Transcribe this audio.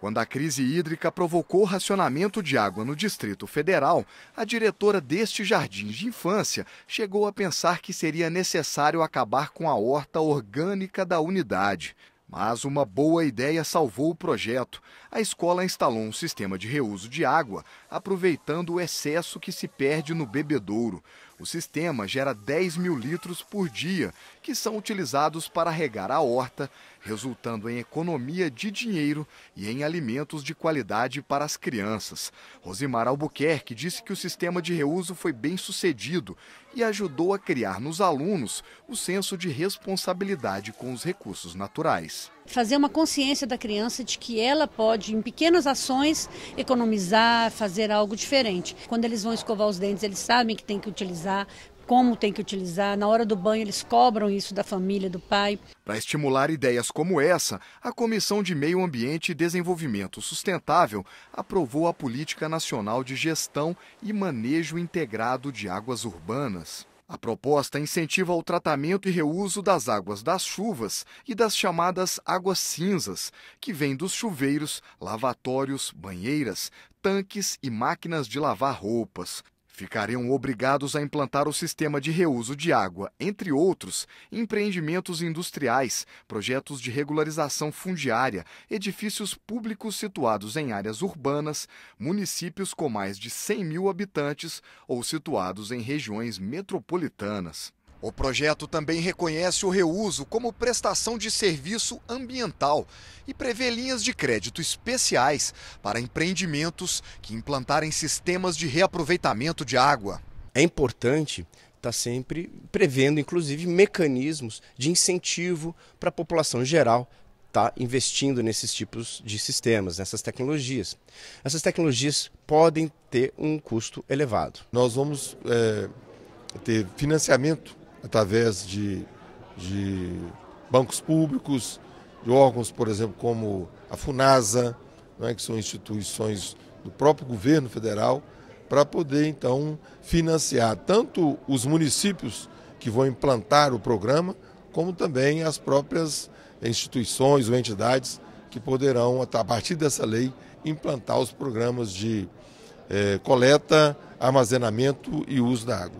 Quando a crise hídrica provocou racionamento de água no Distrito Federal, a diretora deste jardim de infância chegou a pensar que seria necessário acabar com a horta orgânica da unidade. Mas uma boa ideia salvou o projeto. A escola instalou um sistema de reuso de água, aproveitando o excesso que se perde no bebedouro. O sistema gera 10 mil litros por dia, que são utilizados para regar a horta resultando em economia de dinheiro e em alimentos de qualidade para as crianças. Rosimar Albuquerque disse que o sistema de reuso foi bem sucedido e ajudou a criar nos alunos o senso de responsabilidade com os recursos naturais fazer uma consciência da criança de que ela pode, em pequenas ações, economizar, fazer algo diferente. Quando eles vão escovar os dentes, eles sabem que tem que utilizar como tem que utilizar, na hora do banho eles cobram isso da família, do pai. Para estimular ideias como essa, a Comissão de Meio Ambiente e Desenvolvimento Sustentável aprovou a Política Nacional de Gestão e Manejo Integrado de Águas Urbanas. A proposta incentiva o tratamento e reuso das águas das chuvas e das chamadas águas cinzas, que vêm dos chuveiros, lavatórios, banheiras, tanques e máquinas de lavar roupas, ficariam obrigados a implantar o sistema de reuso de água, entre outros, empreendimentos industriais, projetos de regularização fundiária, edifícios públicos situados em áreas urbanas, municípios com mais de 100 mil habitantes ou situados em regiões metropolitanas. O projeto também reconhece o reuso como prestação de serviço ambiental e prevê linhas de crédito especiais para empreendimentos que implantarem sistemas de reaproveitamento de água. É importante estar tá sempre prevendo, inclusive, mecanismos de incentivo para a população geral estar tá investindo nesses tipos de sistemas, nessas tecnologias. Essas tecnologias podem ter um custo elevado. Nós vamos é, ter financiamento através de, de bancos públicos, de órgãos, por exemplo, como a FUNASA, é, que são instituições do próprio governo federal, para poder então financiar tanto os municípios que vão implantar o programa, como também as próprias instituições ou entidades que poderão, a partir dessa lei, implantar os programas de eh, coleta, armazenamento e uso da água.